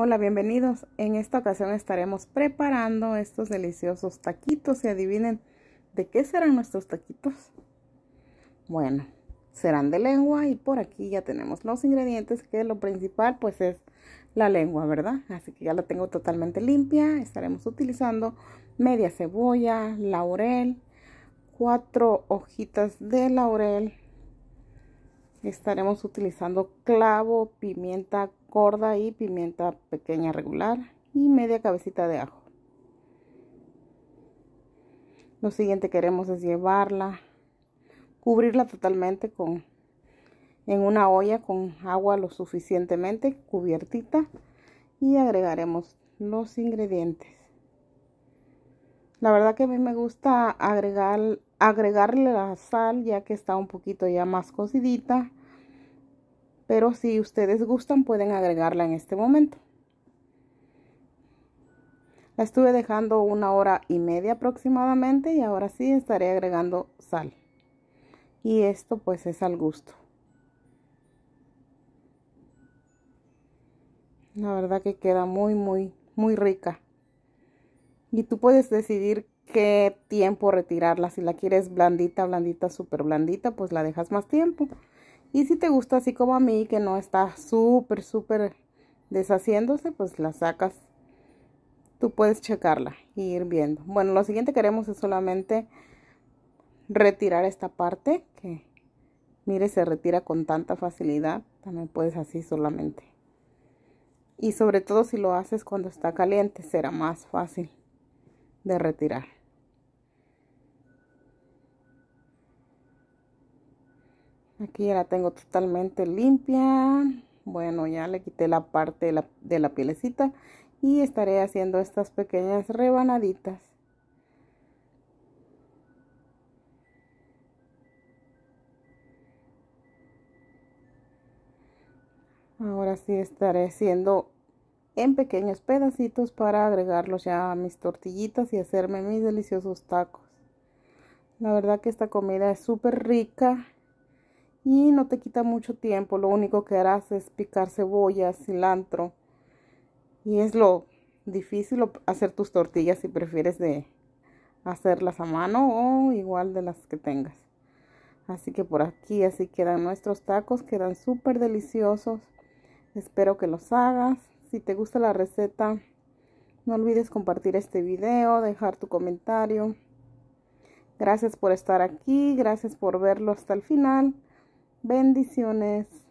Hola, bienvenidos. En esta ocasión estaremos preparando estos deliciosos taquitos y adivinen de qué serán nuestros taquitos. Bueno, serán de lengua y por aquí ya tenemos los ingredientes que lo principal pues es la lengua, ¿verdad? Así que ya la tengo totalmente limpia. Estaremos utilizando media cebolla, laurel, cuatro hojitas de laurel, estaremos utilizando clavo, pimienta gorda y pimienta pequeña regular y media cabecita de ajo. Lo siguiente que queremos es llevarla, cubrirla totalmente con en una olla con agua lo suficientemente cubiertita y agregaremos los ingredientes. La verdad que a mí me gusta agregar, agregarle la sal ya que está un poquito ya más cocidita pero si ustedes gustan pueden agregarla en este momento. La estuve dejando una hora y media aproximadamente y ahora sí estaré agregando sal. Y esto pues es al gusto. La verdad que queda muy, muy, muy rica. Y tú puedes decidir qué tiempo retirarla. Si la quieres blandita, blandita, súper blandita, pues la dejas más tiempo. Y si te gusta así como a mí, que no está súper, súper deshaciéndose, pues la sacas. Tú puedes checarla y ir viendo. Bueno, lo siguiente que es solamente retirar esta parte que, mire, se retira con tanta facilidad. También puedes así solamente. Y sobre todo si lo haces cuando está caliente, será más fácil de retirar. Aquí ya la tengo totalmente limpia. Bueno, ya le quité la parte de la, pielecita y estaré haciendo estas pequeñas rebanaditas. Ahora sí estaré haciendo en pequeños pedacitos para agregarlos ya a mis tortillitas y hacerme mis deliciosos tacos. La verdad que esta comida es súper rica y no te quita mucho tiempo. Lo único que harás es picar cebolla, cilantro. Y es lo difícil hacer tus tortillas si prefieres de hacerlas a mano o igual de las que tengas. Así que por aquí así quedan nuestros tacos, quedan súper deliciosos. Espero que los hagas. Si te gusta la receta, no olvides compartir este video, dejar tu comentario. Gracias por estar aquí, gracias por verlo hasta el final. Bendiciones.